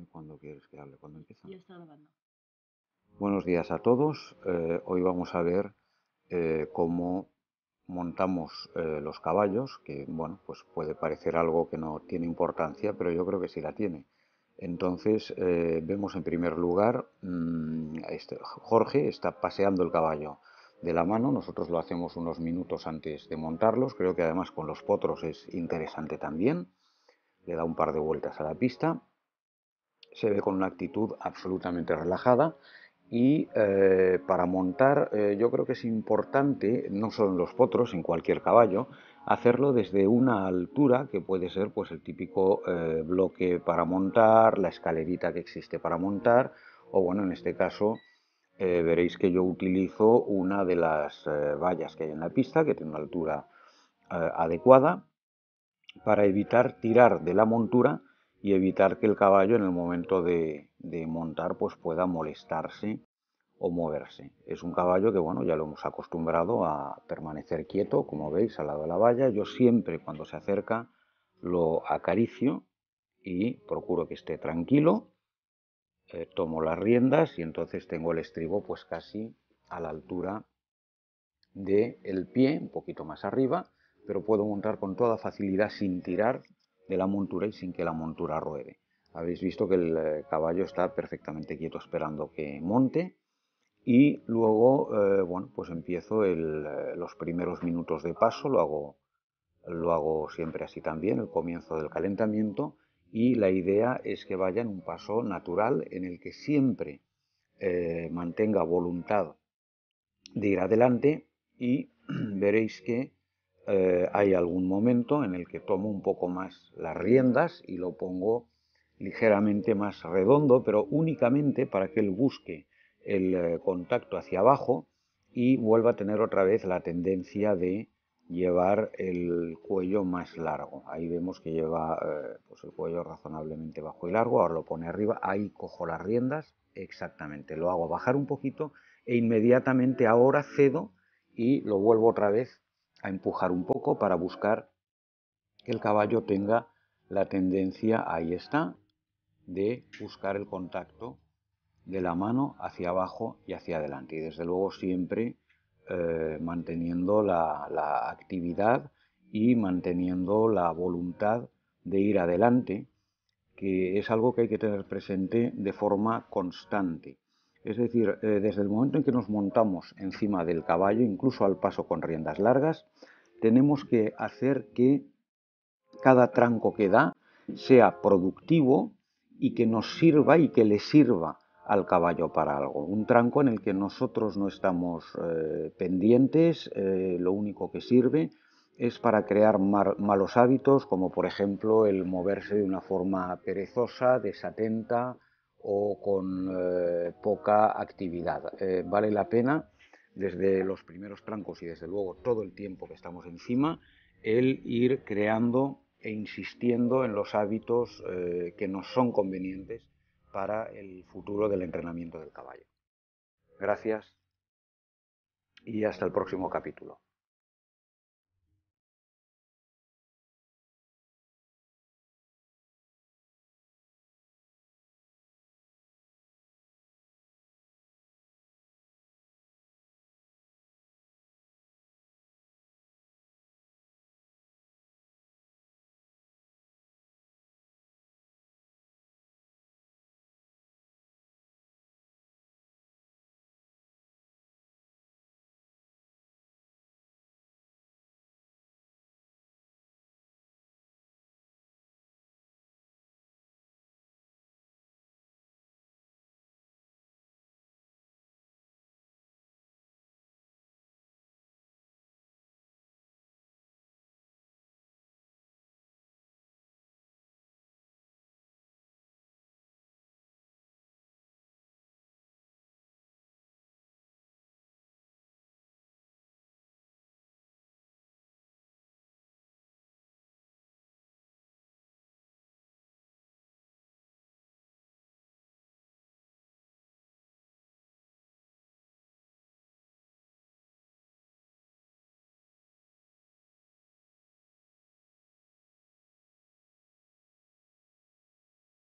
Eh, cuando quieres que hable, cuando empieza. Ya está grabando. Buenos días a todos. Eh, hoy vamos a ver eh, cómo montamos los caballos, que bueno, pues puede parecer algo que no tiene importancia, pero yo creo que sí la tiene. Entonces vemos en primer lugar, mm, este, Jorge está paseando el caballo de la mano, nosotros lo hacemos unos minutos antes de montarlos, creo que además con los potros es interesante también, le da un par de vueltas a la pista se ve con una actitud absolutamente relajada y eh, para montar eh, yo creo que es importante, no solo en los potros, en cualquier caballo, hacerlo desde una altura que puede ser pues el típico eh, bloque para montar, la escalerita que existe para montar o bueno, en este caso veréis que yo utilizo una de las vallas que hay en la pista que tiene una altura adecuada para evitar tirar de la montura y evitar que el caballo en el momento de, montar pues pueda molestarse o moverse. Es un caballo que, bueno, ya lo hemos acostumbrado a permanecer quieto, como veis, al lado de la valla. Yo siempre cuando se acerca lo acaricio y procuro que esté tranquilo. Eh, tomo las riendas y entonces tengo el estribo pues casi a la altura del el pie, un poquito más arriba, pero puedo montar con toda facilidad sin tirar de la montura y sin que la montura ruede. Habéis visto que el eh, caballo está perfectamente quieto esperando que monte y luego, eh, bueno, pues empiezo eh, los primeros minutos de paso, lo hago, lo hago siempre así también, el comienzo del calentamiento y la idea es que vaya en un paso natural en el que siempre mantenga voluntad de ir adelante y veréis que eh, hay algún momento en el que tomo un poco más las riendas y lo pongo ligeramente más redondo, pero únicamente para que él busque el eh, contacto hacia abajo y vuelva a tener otra vez la tendencia de llevar el cuello más largo. Ahí vemos que lleva eh, pues el cuello razonablemente bajo y largo, ahora lo pone arriba, ahí cojo las riendas, exactamente, lo hago bajar un poquito e inmediatamente ahora cedo y lo vuelvo otra vez a empujar un poco para buscar que el caballo tenga la tendencia, ahí está, de buscar el contacto de la mano hacia abajo y hacia adelante. Y desde luego siempre eh, manteniendo la actividad y manteniendo la voluntad de ir adelante, que es algo que hay que tener presente de forma constante. Es decir, eh, desde el momento en que nos montamos encima del caballo, incluso al paso con riendas largas, tenemos que hacer que cada tranco que da sea productivo y que nos sirva y que le sirva al caballo para algo. Un tranco en el que nosotros no estamos eh, pendientes, eh, lo único que sirve es para crear malos hábitos, como por ejemplo el moverse de una forma perezosa, desatenta, o con eh, poca actividad. Eh, vale la pena, desde los primeros trancos y desde luego todo el tiempo que estamos encima, el ir creando e insistiendo en los hábitos eh, que nos son convenientes para el futuro del entrenamiento del caballo. Gracias y hasta el próximo capítulo.